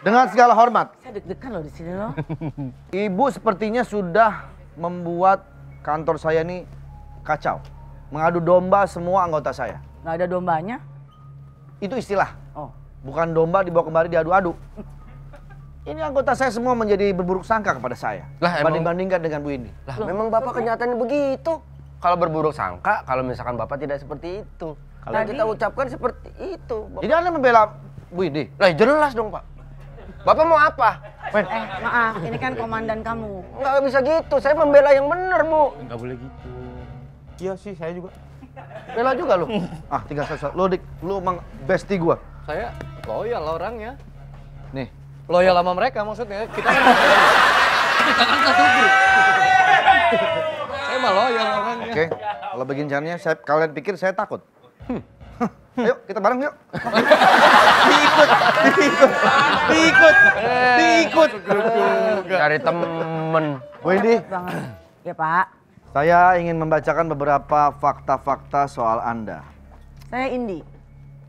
Dengan segala hormat. Saya deg-degan loh di sini loh. Ibu sepertinya sudah membuat kantor saya ini kacau. Mengadu domba semua anggota saya. Nggak ada dombanya? Itu istilah. Oh. Bukan domba dibawa kembali diadu-adu. Ini anggota saya semua menjadi berburuk sangka kepada saya. Lah, emang. Banding-bandingkan dengan Bu ini. Lah, memang Bapak kenyataannya begitu. Kalau berburuk sangka, kalau misalkan Bapak tidak seperti itu. Kalau nah, kita ucapkan seperti itu. Bapak. Jadi Anda membela Bu ini. Lah jelas dong Pak. Bapak mau apa? Eh, maaf, ini kan komandan kamu. Enggak bisa gitu, saya membela yang benar, Bu. Enggak boleh gitu. Iya sih, saya juga. Bela juga lu. ah, tinggal satu. Lu dik, lu emang besti gua. Saya loyal orangnya. Nih. Loyal sama mereka maksudnya. Kita kan, kan satu grup. saya mah loyal orangnya. Oke. Kalau begini caranya, saya, kalian pikir saya takut? Hmm. Ayo, kita bareng yuk. diikut, diikut, eh, diikut. Cari temen. Bu Indi. Ya Pak. Saya ingin membacakan beberapa fakta-fakta soal Anda. Saya Indi.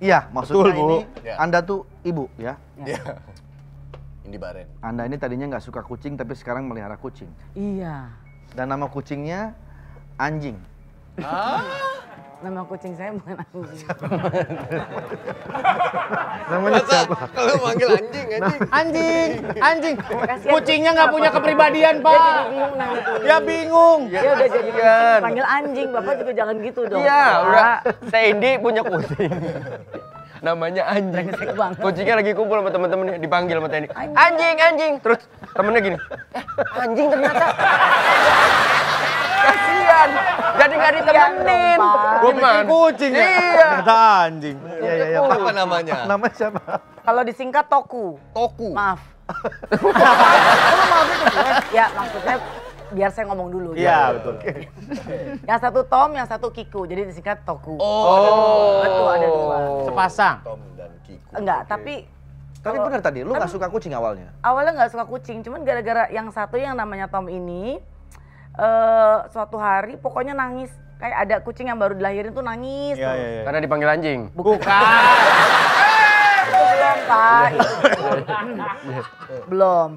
Iya, maksudnya ini ya. Anda tuh ibu ya. Iya. Indi Baren. Anda ini tadinya nggak suka kucing tapi sekarang melihara kucing. Iya. Dan nama kucingnya anjing. Ah. Nama kucing saya bukan anjing. Namanya siapa? Kalau manggil anjing, nah. anjing. Anjing, anjing. Ya, Kucingnya nggak punya kepribadian, Pak. Dia bingung nanti. Dia ya, bingung. Dia udah jadi panggil anjing, Bapak juga jangan gitu dong. Iya, udah. Saya Indi punya kucing. Namanya anjing. Kucingnya lagi kumpul sama temen-temennya, dipanggil sama TNI. Anjing, anjing. Terus temennya gini, eh, anjing ternyata. Kasih kan Jadi nggak ditemenin. Gue kucing ya. Iya. anjing. Iya, iya, iya. Apa namanya? nama siapa? Kalau disingkat Toku. Toku. Maaf. Kamu maafin Ya maksudnya biar saya ngomong dulu. Iya, ya. betul. yang satu Tom, yang satu Kiku. Jadi disingkat Toku. Oh, oh. betul ada dua. Sepasang. Tom dan Kiku. Enggak, okay. tapi tapi benar tadi, lu nggak kan suka kucing awalnya? Awalnya nggak suka kucing, cuman gara-gara yang satu yang namanya Tom ini uh, suatu hari pokoknya nangis kayak ada kucing yang baru dilahirin tuh nangis ya, terus. Ya, ya. Karena dipanggil anjing. Bukan. belum, Pak. belum.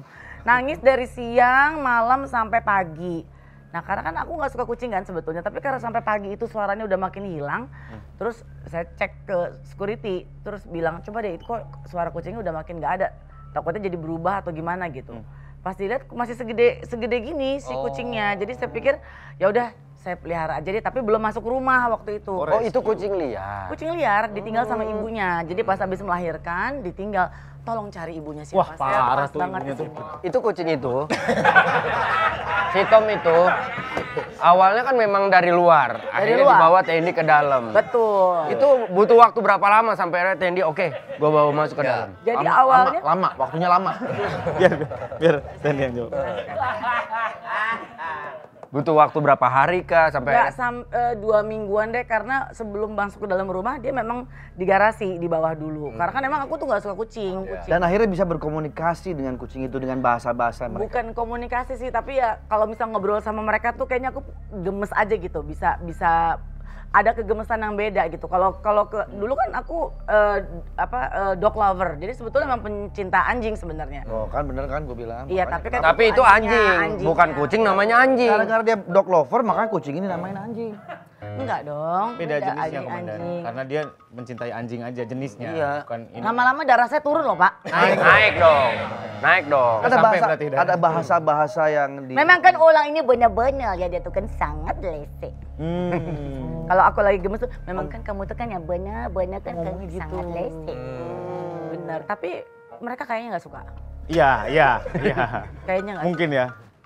Nangis dari siang, malam sampai pagi. Nah, karena kan aku nggak suka kucing kan sebetulnya, tapi karena sampai pagi itu suaranya udah makin hilang. Hmm. Terus saya cek ke security, terus bilang, "Coba deh itu kok suara kucingnya udah makin nggak ada. Takutnya jadi berubah atau gimana gitu." Hmm pas dilihat masih segede segede gini si oh. kucingnya jadi saya pikir ya udah saya pelihara aja deh tapi belum masuk rumah waktu itu oh, oh itu kucing liar kucing liar ditinggal sama hmm. ibunya jadi pas habis melahirkan ditinggal tolong cari ibunya siapa Wah, saya tuh banget itu. itu kucing itu si Tom itu Awalnya kan memang dari luar, dari akhirnya luar. dibawa Tendi ke dalam. Betul. Itu butuh waktu berapa lama sampai akhirnya Tendi oke, okay, gue bawa masuk ke ya. dalam. Jadi lama, awalnya lama, lama, waktunya lama. biar biar Tendi yang jawab. Butuh waktu berapa hari kak sampai? Gak, sam, e, dua mingguan deh karena sebelum masuk ke dalam rumah dia memang di garasi di bawah dulu. Hmm. Karena kan emang aku tuh gak suka kucing, yeah. kucing. Dan akhirnya bisa berkomunikasi dengan kucing itu dengan bahasa-bahasa mereka. Bukan komunikasi sih, tapi ya kalau misal ngobrol sama mereka tuh kayaknya aku gemes aja gitu, bisa bisa ada kegemesan yang beda gitu. Kalau kalau ke hmm. dulu kan aku uh, apa uh, dog lover. Jadi sebetulnya memang pencinta anjing sebenarnya. Oh, kan bener kan gue bilang. Iya, tapi kan Tapi itu anjing, anjing. bukan kucing namanya anjing. Karena, dia dog lover, makanya kucing ini namanya anjing. Enggak dong. Beda, beda jenisnya anjing, komandan. Anjing. Karena dia mencintai anjing aja jenisnya. Iya. Bukan ini. Lama-lama darah saya turun loh, Pak. Naik, naik dong. Naik dong. Ada bahasa ada bahasa-bahasa yang di Memang kan orang ini benar-benar ya dia tuh kan sangat lesik, Hmm. Kalau aku lagi gemes tuh memang kan kamu tuh kan yang benar-benar kan, kan gitu. sangat lesek. Hmm. Benar, tapi mereka kayaknya nggak suka. Iya, iya, iya. kayaknya nggak. Mungkin ya.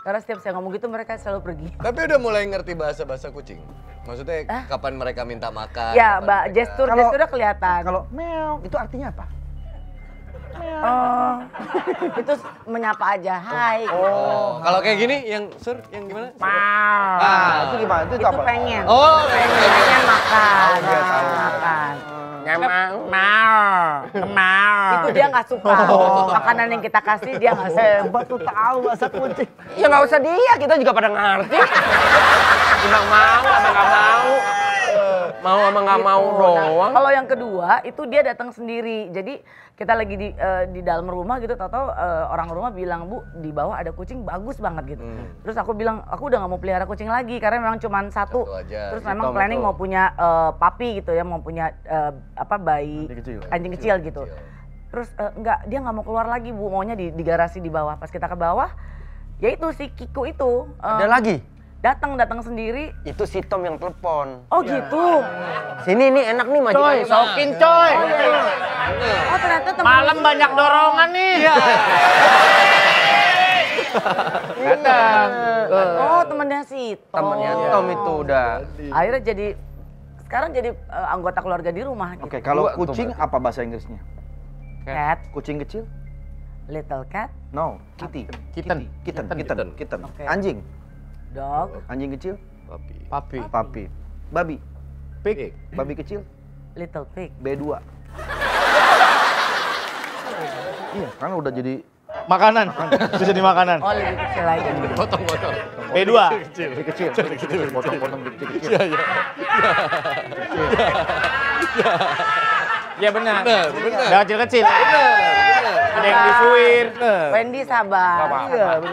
Karena setiap saya ngomong gitu mereka selalu pergi. Tapi udah mulai ngerti bahasa-bahasa kucing. Maksudnya Hah? kapan mereka minta makan? Ya, Mbak, mereka... gestur kalo, gesturnya kelihatan. Kalau meow itu artinya apa? Oh. itu menyapa aja. Hai. Oh. Oh. oh. Kalau kayak gini yang sur yang gimana? Sur. Ah. Itu gimana? Itu, itu apa? pengen. Oh, pengen, pengen makan. Oh, nah, makan. Emang mau. Mau. Itu dia nggak suka. Oh. Makanan yang kita kasih dia nggak suka. Hebat tuh tahu bahasa kunci. Ya nggak usah dia, kita juga pada ngerti. Emang mau, emang nggak mau mau sama nggak gitu. mau nah, doang. Nah, kalau yang kedua itu dia datang sendiri. Jadi kita lagi di uh, di dalam rumah gitu, tahu-tahu uh, orang rumah bilang bu di bawah ada kucing bagus banget gitu. Hmm. Terus aku bilang aku udah nggak mau pelihara kucing lagi karena memang cuma satu. satu aja. Terus gitu, memang planning mau punya uh, papi gitu ya, mau punya uh, apa bayi anjing kecil, ya? anjing kecil, kecil gitu. Kecil. Terus uh, enggak dia nggak mau keluar lagi bu, maunya di, di garasi di bawah. Pas kita ke bawah, ya itu si Kiko itu. Uh, ada lagi Datang datang sendiri. Itu si Tom yang telepon. Oh gitu. Ya. Sini ini enak nih maju Coy, sokin coy. Oh, iya, iya. oh, ternyata temen Malam ini. banyak dorongan nih. Iya. Datang. Oh, temannya si Tom. Temannya iya. Tom itu udah. Akhirnya jadi sekarang jadi uh, anggota keluarga di rumah. Gitu. Oke, okay, kalau kucing apa bahasa Inggrisnya? Cat. Kucing kecil? Little cat? No, kitty. Kitten. Kitten. Kitten. Kitten. Kitten. Kitten. Okay. Anjing. Dog. Eh, anjing kecil? Papi. Papi. Papi. Babi. Pig. pig. Babi kecil? Little pig. B2. iya, kan udah jadi makanan. Bisa jadi makanan. Oh, lebih kecil lagi. Potong-potong. B2. Kecil. Kecil. Kecil. Potong-potong kecil. Kecil. Iya, iya. Iya. Iya benar. Benar, kecil-kecil. Benar, benar. Ada yang disuir. Wendy sabar. Iya,